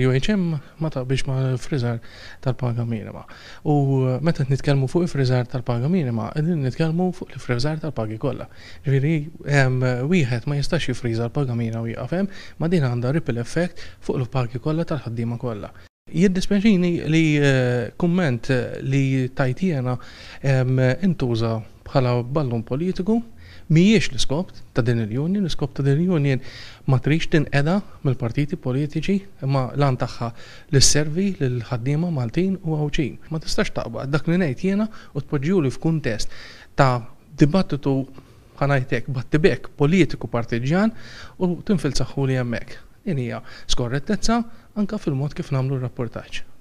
il-UHM ma taqbix ma l-frizar tal-paga minima. U uh, meta nitkellmu fuq il-frizar tal-paga minima, nitkellmu fuq il-frizar tal-pagi kollha. Ġifieri uh, wieħed ma jistax jifriża l-paga minima u jgħafem, ma din għanda ripple effect fuq il-pagi kolla tal-ħaddiema kollha. Jiddispeċini li uh, kumment li tajtijena um, intuża bħala ballon politiku mhijiex l-iskop ta' din il-Union, l-iskop ta' din il-Union ma trix tinqeda mill-partiti politiċi imma lan tagħha l-servi l-ħaddiema Maltin u Awċin. Ma tistax taqba. dak li ngħid jiena u li f'kuntest ta' dibattitu ħanajtek battibek politiku partiġan u tinfilsaħħu li hemmhekk. Din hija skorrettezza anka fil-mod kif nagħmlu r-rapportaġġ.